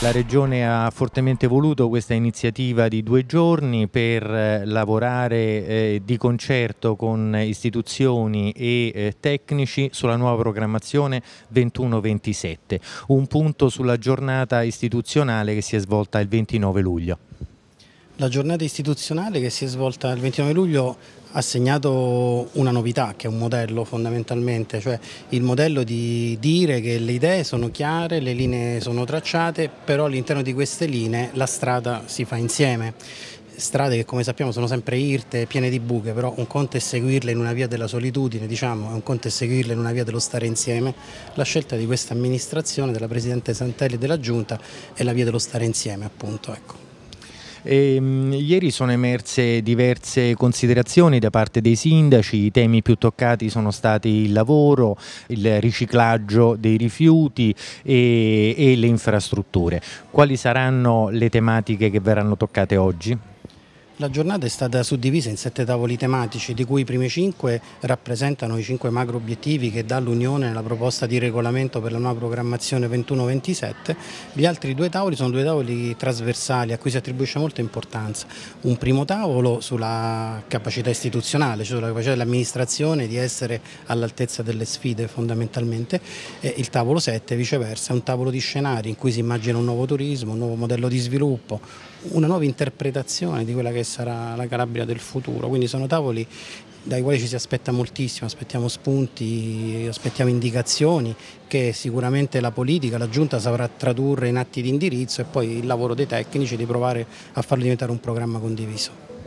La Regione ha fortemente voluto questa iniziativa di due giorni per eh, lavorare eh, di concerto con istituzioni e eh, tecnici sulla nuova programmazione 21-27, un punto sulla giornata istituzionale che si è svolta il 29 luglio. La giornata istituzionale che si è svolta il 29 luglio ha segnato una novità che è un modello fondamentalmente, cioè il modello di dire che le idee sono chiare, le linee sono tracciate, però all'interno di queste linee la strada si fa insieme strade che come sappiamo sono sempre irte, piene di buche, però un conto è seguirle in una via della solitudine, diciamo, e un conto è seguirle in una via dello stare insieme. La scelta di questa amministrazione, della Presidente Santelli e della Giunta, è la via dello stare insieme, appunto. Ecco. Ehm, ieri sono emerse diverse considerazioni da parte dei sindaci, i temi più toccati sono stati il lavoro, il riciclaggio dei rifiuti e, e le infrastrutture. Quali saranno le tematiche che verranno toccate oggi? La giornata è stata suddivisa in sette tavoli tematici, di cui i primi cinque rappresentano i cinque macro obiettivi che dà l'Unione nella proposta di regolamento per la nuova programmazione 21-27. Gli altri due tavoli sono due tavoli trasversali a cui si attribuisce molta importanza. Un primo tavolo sulla capacità istituzionale, cioè sulla capacità dell'amministrazione di essere all'altezza delle sfide fondamentalmente, e il tavolo 7 viceversa è un tavolo di scenari in cui si immagina un nuovo turismo, un nuovo modello di sviluppo, una nuova interpretazione di quella che è sarà la Calabria del futuro, quindi sono tavoli dai quali ci si aspetta moltissimo, aspettiamo spunti, aspettiamo indicazioni che sicuramente la politica, la giunta saprà tradurre in atti di indirizzo e poi il lavoro dei tecnici di provare a farlo diventare un programma condiviso.